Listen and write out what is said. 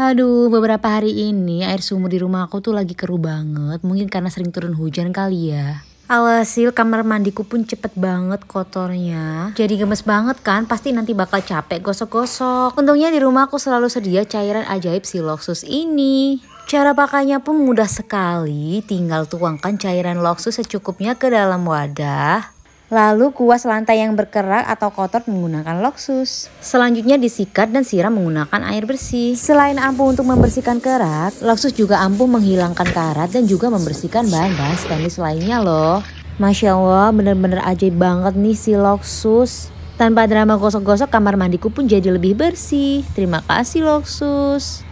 Aduh, beberapa hari ini air sumur di rumah aku tuh lagi keruh banget. Mungkin karena sering turun hujan kali ya. Alhasil kamar mandiku pun cepet banget kotornya. Jadi gemes banget kan, pasti nanti bakal capek gosok-gosok. Untungnya di rumah aku selalu sedia cairan ajaib si siloxus ini. Cara pakainya pun mudah sekali, tinggal tuangkan cairan loksus secukupnya ke dalam wadah. Lalu kuas lantai yang berkerak atau kotor menggunakan Loksus. Selanjutnya disikat dan siram menggunakan air bersih. Selain ampuh untuk membersihkan kerak, Loksus juga ampuh menghilangkan karat dan juga membersihkan bahan-bahan stainless lainnya loh. Masya Allah, bener-bener ajaib banget nih si Loksus. Tanpa drama gosok-gosok, kamar mandiku pun jadi lebih bersih. Terima kasih Loksus.